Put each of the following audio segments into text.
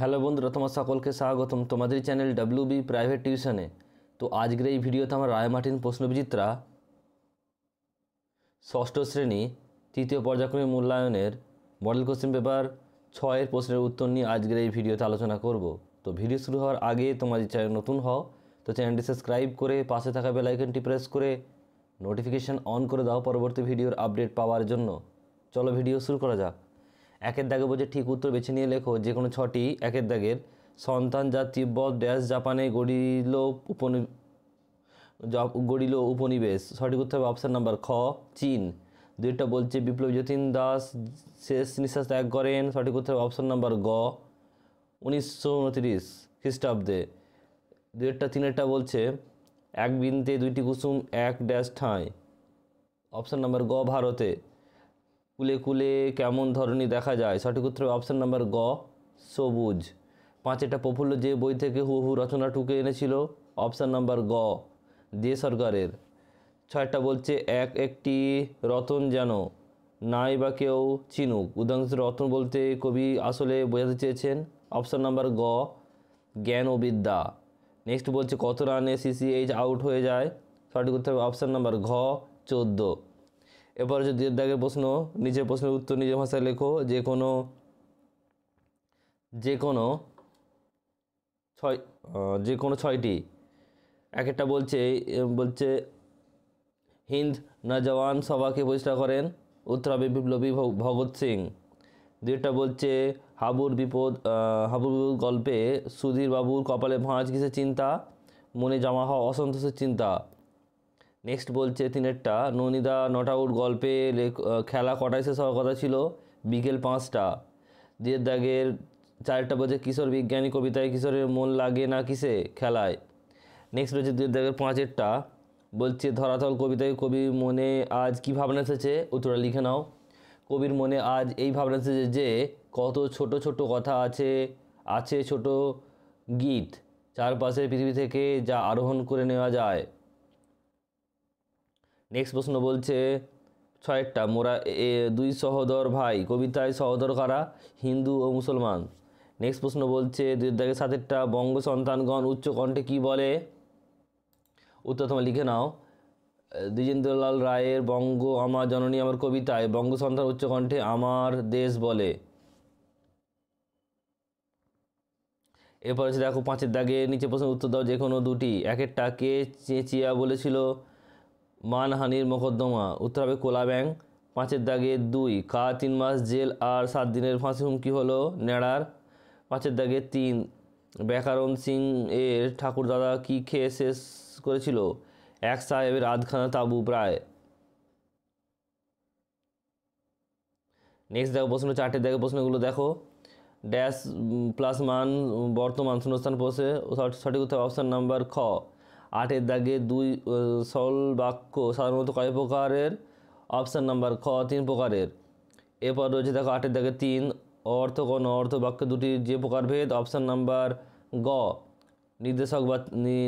hello বন্ধুরা তোমার সকলকে স্বাগতম তোমাদের চ্যানেল ডাব্লিউ বি প্রাইভেট টিউশনে তো আজকের এই ভিডিওতে আমার রায়মার্টিন প্রশ্নবিচিত্রা ষষ্ঠ শ্রেণী তৃতীয় পর্যায়ক্রমে মূল্যায়নের মডেল কোশ্চেন পেপার ছয়ের প্রশ্নের উত্তর নিয়ে আজকের এই ভিডিওতে আলোচনা করব তো ভিডিও শুরু হওয়ার আগে তোমাদের চ্যানেল নতুন হও তো চ্যানেলটি সাবস্ক্রাইব করে পাশে থাকা বেলাইকনটি প্রেস করে নোটিফিকেশান অন করে দাও পরবর্তী ভিডিওর আপডেট পাওয়ার জন্য চলো ভিডিও শুরু করা যাক একের দাগে বলছে ঠিক উত্তর বেছে নিয়ে লেখো যে কোনো ছটি একের দাগের সন্তান যা তিব্বত ড্যাশ জাপানে গড়িল উপনি গড়িল উপনিবেশ সঠিক উত্তর হবে অপশান নাম্বার খ চীন দুইটা বলছে বিপ্লব যতীন দাস শেষ নিঃশ্বাস ত্যাগ করেন সঠিক উত্তর হবে অপশান নাম্বার গ উনিশশো উনত্রিশ খ্রিস্টাব্দে দুইটা তিনেরটা বলছে এক বিনতে দুইটি কুসুম এক ড্যাশ ঠাঁই অপশান নাম্বার গ ভারতে কুলে কুলে কেমন ধরনের দেখা যায় সঠিক উত্তর অপশান নাম্বার গ সবুজ পাঁচটা প্রফুল্ল যে বই থেকে হু হু রচনা টুকে এনেছিল অপশান নাম্বার গ যে সরকারের ছয়টা বলছে এক একটি রতন যেন নাই বা কেউ চিনুক উদাহরণ রতন বলতে কবি আসলে বোঝাতে চেয়েছেন অপশান নাম্বার গ জ্ঞান ও বিদ্যা নেক্সট বলছে কত রানে সিসিএইচ আউট হয়ে যায় সঠিক উত্তর হবে অপশান নাম্বার ঘ চোদ্দো এরপরে যে দেড় দাগের প্রশ্ন নিজের প্রশ্নের উত্তর নিজের ভাষায় লেখো যে কোনো যে কোনো ছয় যে কোনো ছয়টি এক একটা বলছে বলছে হিন্দ নজওয়ান সভাকে প্রতিষ্ঠা করেন উত্তর হবে বিপ্লবী ভগৎ সিং দুইটা বলছে হাবুর বিপদ হাবুর বিপদ গল্পে সুধীরবাবুর কপালে ভাঁজ কিসের চিন্তা মনে জমা হওয়া অসন্তোষের চিন্তা নেক্সট বলছে তিনেরটা ননিদা নট আউট গল্পে খেলা কটায় শেষ হওয়ার কথা ছিল বিকেল পাঁচটা দিয়ে দাগের চারটা বলছে কিশোর বিজ্ঞানী কবিতায় কিশোরের মন লাগে না কিসে খেলায় নেক্সট রয়েছে দুই দাগের পাঁচেরটা বলছে ধরাতল কবিতায় কবির মনে আজ কি ভাবনা এসেছে উত্তরা লিখে নাও কবির মনে আজ এই ভাবনা এসেছে যে কত ছোট ছোট কথা আছে আছে ছোট গীত চারপাশের পৃথিবী থেকে যা আরোহণ করে নেওয়া যায় নেক্সট প্রশ্ন বলছে ছয়েরটা মোরা দুই সহোদর ভাই কবিতায় সহোদর কারা হিন্দু ও মুসলমান নেক্সট প্রশ্ন বলছে দুই দাগে সাতেরটা বঙ্গ সন্তানগণ উচ্চ কণ্ঠে কী বলে উত্তর তোমার লিখে নাও দ্বিজেন্দ্রলাল রায়ের বঙ্গ আমার জননী আমার কবিতায় বঙ্গ সন্তান উচ্চকণ্ঠে আমার দেশ বলে এরপর হচ্ছে দেখো পাঁচের দাগে নিচে প্রশ্নের উত্তর দাও যে কোনো দুটি এক একটা কে চেঁচিয়া বলেছিল মানহানির মোকদ্দমা উত্তর হবে কোলা ব্যাং পাঁচের দাগে দুই কা তিন মাস জেল আর সাত দিনের ফাঁসি হুমকি হলো নেড়ার পাঁচের দাগে তিন ব্যাকারণ সিং এর ঠাকুরদাদা কি খেয়ে শেষ করেছিল এক সাহেবের আধখানা তাবু প্রায় নেক্সট দেখো প্রশ্ন চারটে দেখো প্রশ্নগুলো দেখো ড্যাশ প্লাস মান বর্তমান শূন্যস্থান পোষে সঠিক উত্তর অপশান নাম্বার খ আটের দাগে দুই সল বাক্য সাধারণত কয় প্রকারের অপশান নাম্বার খ তিন প্রকারের এরপর রয়েছে দেখো আটের দাগে তিন অর্থ ক অর্থ বাক্য দুটি যে প্রকারভেদ অপশান নাম্বার গ নির্দেশক বা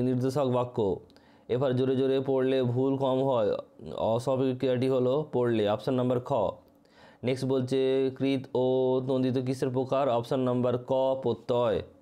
নির্দেশক বাক্য এবার জোরে জোরে পড়লে ভুল কম হয় অস্বাভাবিক ক্রিয়াটি হলো পড়লে অপশান নাম্বার খ নেক্সট বলছে কৃত ও নন্দিত কিসের প্রকার অপশান নাম্বার ক প্রত্যয়